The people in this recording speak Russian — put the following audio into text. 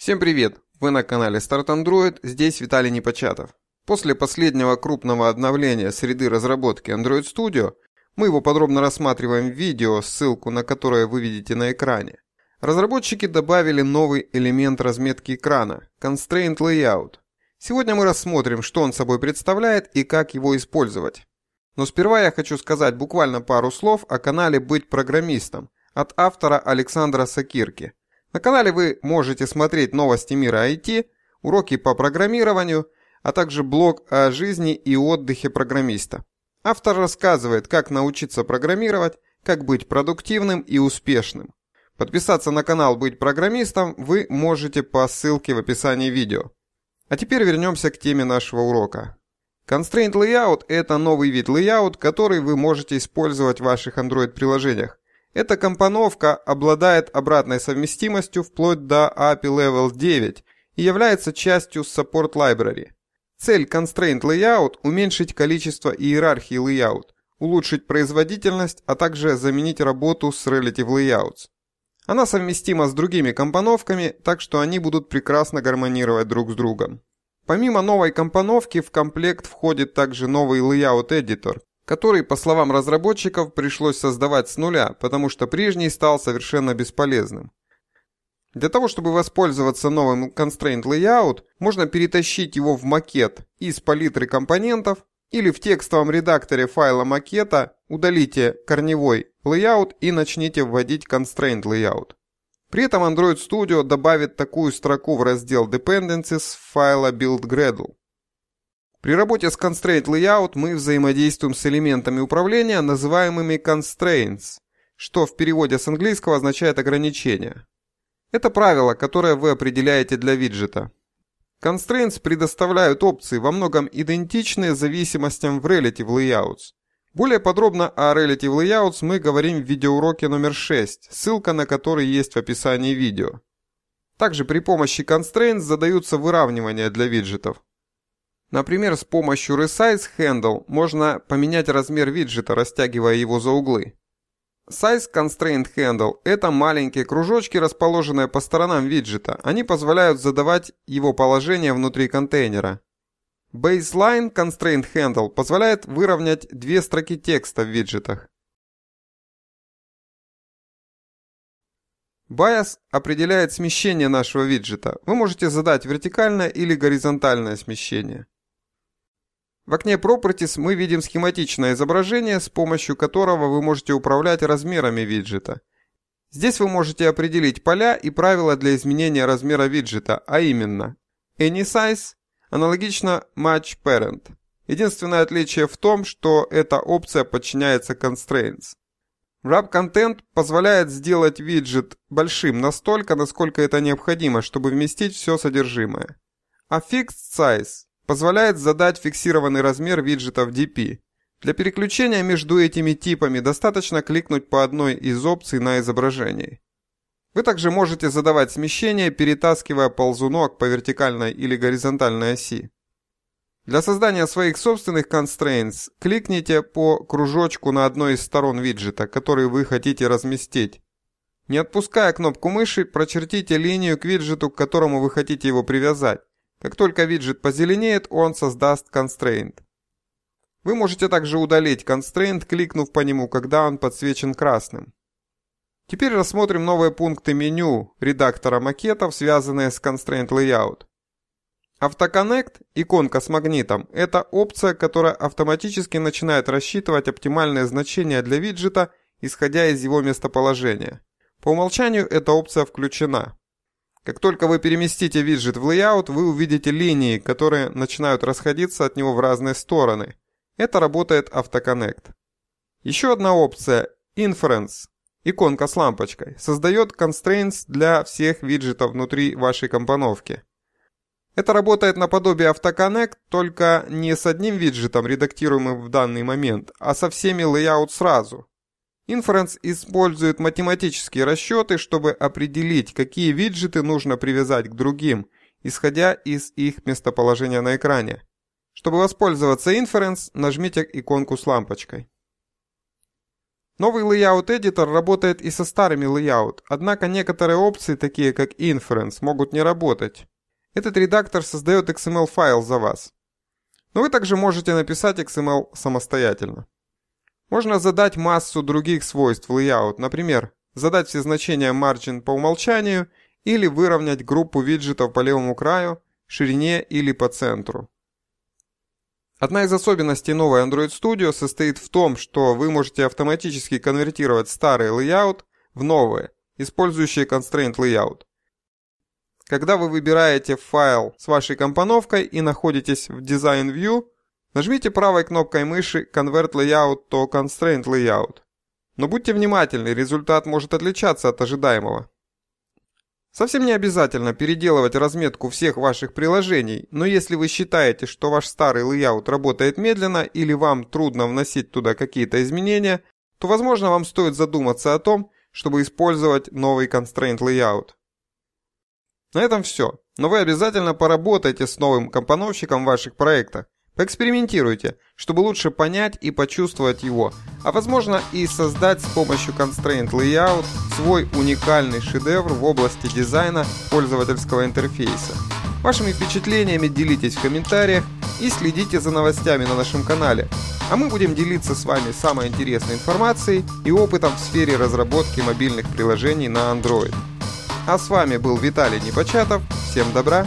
Всем привет! Вы на канале Start Android, здесь Виталий Непочатов. После последнего крупного обновления среды разработки Android Studio, мы его подробно рассматриваем в видео, ссылку на которое вы видите на экране. Разработчики добавили новый элемент разметки экрана – Constraint Layout. Сегодня мы рассмотрим, что он собой представляет и как его использовать. Но сперва я хочу сказать буквально пару слов о канале «Быть программистом» от автора Александра Сакирки – на канале вы можете смотреть новости мира IT, уроки по программированию, а также блог о жизни и отдыхе программиста. Автор рассказывает, как научиться программировать, как быть продуктивным и успешным. Подписаться на канал «Быть программистом» вы можете по ссылке в описании видео. А теперь вернемся к теме нашего урока. Constraint Layout – это новый вид layout, который вы можете использовать в ваших Android-приложениях. Эта компоновка обладает обратной совместимостью вплоть до API Level 9 и является частью Support Library. Цель Constraint Layout – уменьшить количество иерархий Layout, улучшить производительность, а также заменить работу с Relative Layouts. Она совместима с другими компоновками, так что они будут прекрасно гармонировать друг с другом. Помимо новой компоновки в комплект входит также новый Layout Editor, который, по словам разработчиков, пришлось создавать с нуля, потому что прежний стал совершенно бесполезным. Для того, чтобы воспользоваться новым Constraint Layout, можно перетащить его в макет из палитры компонентов или в текстовом редакторе файла макета удалите корневой layout и начните вводить Constraint Layout. При этом Android Studio добавит такую строку в раздел Dependencies файла BuildGradle. При работе с Constraint Layout мы взаимодействуем с элементами управления, называемыми constraints, что в переводе с английского означает ограничение. Это правило, которое вы определяете для виджета. Constraints предоставляют опции, во многом идентичные зависимостям в Relative Layouts. Более подробно о Relative Layouts мы говорим в видеоуроке номер 6, ссылка на который есть в описании видео. Также при помощи Constraints задаются выравнивания для виджетов. Например, с помощью Resize Handle можно поменять размер виджета, растягивая его за углы. Size Constraint Handle – это маленькие кружочки, расположенные по сторонам виджета. Они позволяют задавать его положение внутри контейнера. Baseline Constraint Handle позволяет выровнять две строки текста в виджетах. Bias определяет смещение нашего виджета. Вы можете задать вертикальное или горизонтальное смещение. В окне Properties мы видим схематичное изображение, с помощью которого вы можете управлять размерами виджета. Здесь вы можете определить поля и правила для изменения размера виджета, а именно anySize, аналогично matchParent. Единственное отличие в том, что эта опция подчиняется Constraints. Wrap Content позволяет сделать виджет большим настолько, насколько это необходимо, чтобы вместить все содержимое. А Fixed Size позволяет задать фиксированный размер виджета в DP. Для переключения между этими типами достаточно кликнуть по одной из опций на изображении. Вы также можете задавать смещение, перетаскивая ползунок по вертикальной или горизонтальной оси. Для создания своих собственных constraints кликните по кружочку на одной из сторон виджета, который вы хотите разместить. Не отпуская кнопку мыши, прочертите линию к виджету, к которому вы хотите его привязать. Как только виджет позеленеет, он создаст constraint. Вы можете также удалить constraint, кликнув по нему, когда он подсвечен красным. Теперь рассмотрим новые пункты меню редактора макетов, связанные с Constraint Layout. AutoConnect, иконка с магнитом, это опция, которая автоматически начинает рассчитывать оптимальное значение для виджета, исходя из его местоположения. По умолчанию эта опция включена. Как только вы переместите виджет в layout, вы увидите линии, которые начинают расходиться от него в разные стороны. Это работает автоконнект. Еще одна опция – Inference. Иконка с лампочкой. Создает constraints для всех виджетов внутри вашей компоновки. Это работает наподобие AutoConnect, только не с одним виджетом, редактируемым в данный момент, а со всеми layout сразу. Inference использует математические расчеты, чтобы определить, какие виджеты нужно привязать к другим, исходя из их местоположения на экране. Чтобы воспользоваться Inference, нажмите иконку с лампочкой. Новый Layout Editor работает и со старыми Layout, однако некоторые опции, такие как Inference, могут не работать. Этот редактор создает XML-файл за вас. Но вы также можете написать XML самостоятельно. Можно задать массу других свойств layout, например, задать все значения margin по умолчанию или выровнять группу виджетов по левому краю, ширине или по центру. Одна из особенностей новой Android Studio состоит в том, что вы можете автоматически конвертировать старый layout в новые, использующие Constraint Layout. Когда вы выбираете файл с вашей компоновкой и находитесь в Design View – Нажмите правой кнопкой мыши Convert Layout to Constraint Layout. Но будьте внимательны, результат может отличаться от ожидаемого. Совсем не обязательно переделывать разметку всех ваших приложений, но если вы считаете, что ваш старый лейаут работает медленно или вам трудно вносить туда какие-то изменения, то возможно вам стоит задуматься о том, чтобы использовать новый Constraint Layout. На этом все, но вы обязательно поработайте с новым компоновщиком ваших проектов, Экспериментируйте, чтобы лучше понять и почувствовать его, а возможно и создать с помощью Constraint Layout свой уникальный шедевр в области дизайна пользовательского интерфейса. Вашими впечатлениями делитесь в комментариях и следите за новостями на нашем канале, а мы будем делиться с вами самой интересной информацией и опытом в сфере разработки мобильных приложений на Android. А с вами был Виталий Непочатов, всем добра